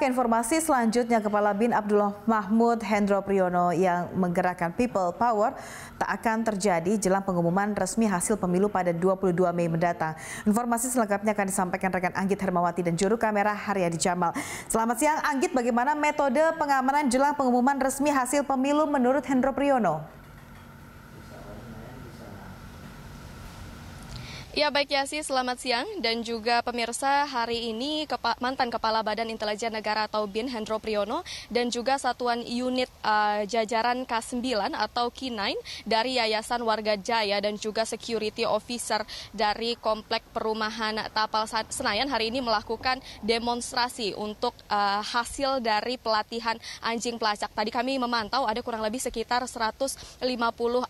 Informasi selanjutnya Kepala BIN Abdullah Mahmud Hendro Priyono yang menggerakkan People Power tak akan terjadi jelang pengumuman resmi hasil pemilu pada 22 Mei mendatang. Informasi selengkapnya akan disampaikan rekan Anggit Hermawati dan juru kamera Haryadi Jamal. Selamat siang Anggit, bagaimana metode pengamanan jelang pengumuman resmi hasil pemilu menurut Hendro Priyono? Ya baik Yasi, selamat siang dan juga pemirsa hari ini kepa mantan Kepala Badan Intelijen Negara atau BIN Hendro Priyono dan juga satuan unit uh, jajaran K9 atau K9 dari Yayasan Warga Jaya dan juga security officer dari Komplek Perumahan Tapal Senayan hari ini melakukan demonstrasi untuk uh, hasil dari pelatihan anjing pelacak. Tadi kami memantau ada kurang lebih sekitar 150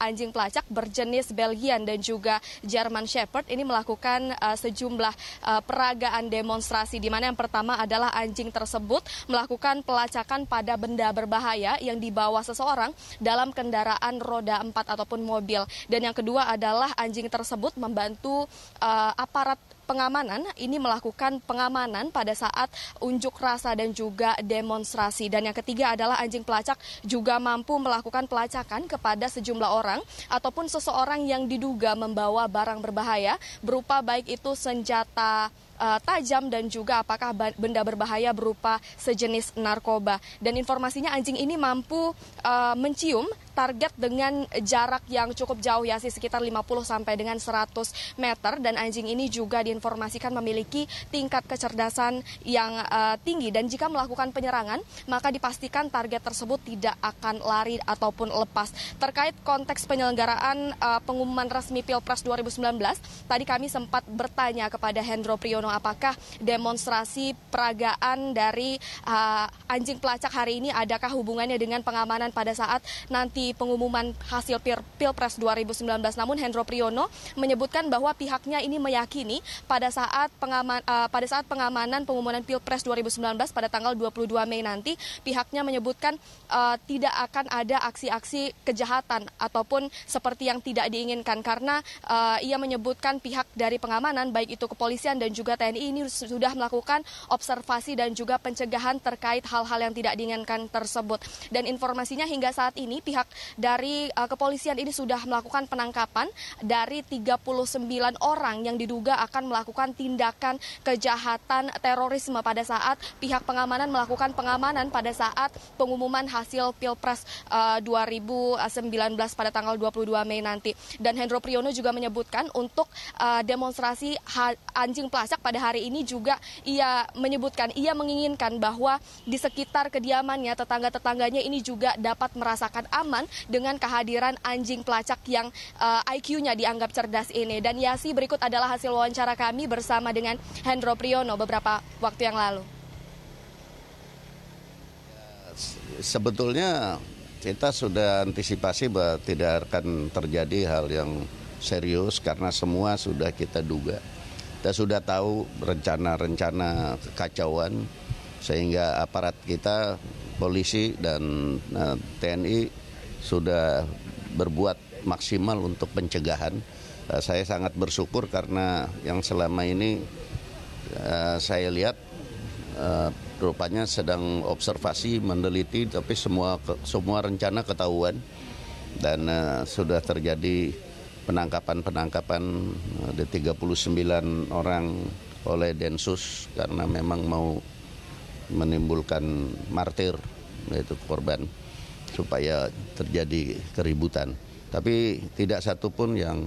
anjing pelacak berjenis Belgian dan juga German Shepherd ini melakukan uh, sejumlah uh, peragaan demonstrasi di mana yang pertama adalah anjing tersebut melakukan pelacakan pada benda berbahaya yang dibawa seseorang dalam kendaraan roda empat ataupun mobil. Dan yang kedua adalah anjing tersebut membantu uh, aparat pengamanan ini melakukan pengamanan pada saat unjuk rasa dan juga demonstrasi. Dan yang ketiga adalah anjing pelacak juga mampu melakukan pelacakan kepada sejumlah orang ataupun seseorang yang diduga membawa barang berbahaya berupa baik itu senjata eh, tajam dan juga apakah benda berbahaya berupa sejenis narkoba. Dan informasinya anjing ini mampu uh, mencium target dengan jarak yang cukup jauh ya sih sekitar 50 sampai dengan 100 meter dan anjing ini juga diinformasikan memiliki tingkat kecerdasan yang uh, tinggi dan jika melakukan penyerangan maka dipastikan target tersebut tidak akan lari ataupun lepas. Terkait konteks penyelenggaraan uh, pengumuman resmi Pilpres 2019, tadi kami sempat bertanya kepada Hendro Priyono apakah demonstrasi peragaan dari uh, anjing pelacak hari ini adakah hubungannya dengan pengamanan pada saat nanti pengumuman hasil pil Pilpres 2019. Namun Hendro Priyono menyebutkan bahwa pihaknya ini meyakini pada saat pengaman, uh, pada saat pengamanan pengumuman Pilpres 2019 pada tanggal 22 Mei nanti pihaknya menyebutkan uh, tidak akan ada aksi-aksi kejahatan ataupun seperti yang tidak diinginkan karena uh, ia menyebutkan pihak dari pengamanan baik itu kepolisian dan juga TNI ini sudah melakukan observasi dan juga pencegahan terkait hal-hal yang tidak diinginkan tersebut. Dan informasinya hingga saat ini pihak dari uh, kepolisian ini sudah melakukan penangkapan dari 39 orang yang diduga akan melakukan tindakan kejahatan terorisme pada saat pihak pengamanan melakukan pengamanan pada saat pengumuman hasil Pilpres uh, eh, 2019 pada tanggal 22 Mei nanti. Dan Hendro Priyono juga menyebutkan untuk uh, demonstrasi anjing pelacak pada hari ini juga ia menyebutkan ia menginginkan bahwa di sekitar kediamannya tetangga-tetangganya ini juga dapat merasakan aman nyaman dengan kehadiran anjing pelacak yang uh, eh, IQ-nya dianggap cerdas ini. Dan Yasi berikut adalah hasil wawancara kami bersama dengan Hendro Priyono beberapa waktu yang lalu. Ya, sebetulnya kita sudah antisipasi bahwa tidak akan terjadi hal yang serius karena semua sudah kita duga. Kita sudah tahu rencana-rencana kekacauan sehingga aparat kita polisi dan eh, TNI sudah berbuat maksimal untuk pencegahan. Eh, saya sangat bersyukur karena yang selama ini eh, saya lihat eh, rupanya sedang observasi meneliti tapi semua semua rencana ketahuan dan sudah terjadi penangkapan-penangkapan ada 39 orang oleh Densus karena memang mau menimbulkan martir yaitu korban supaya terjadi keributan. Tapi tidak satupun yang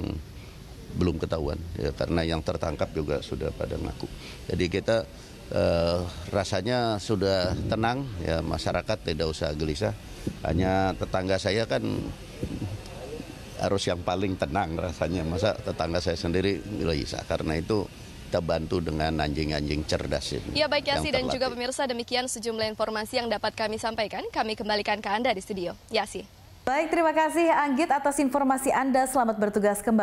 belum ketahuan ya, karena yang tertangkap juga sudah pada ngaku. Jadi kita eh, rasanya sudah tenang ya masyarakat tidak usah gelisah. Hanya tetangga saya kan harus yang paling tenang rasanya masa tetangga saya sendiri gelisah karena itu kita bantu dengan anjing-anjing cerdas ini. Ya baik Yasi dan juga pemirsa demikian sejumlah informasi yang dapat kami sampaikan. Kami kembalikan ke Anda di studio. Yasi. Baik, terima kasih Anggit atas informasi Anda. Selamat bertugas kembali.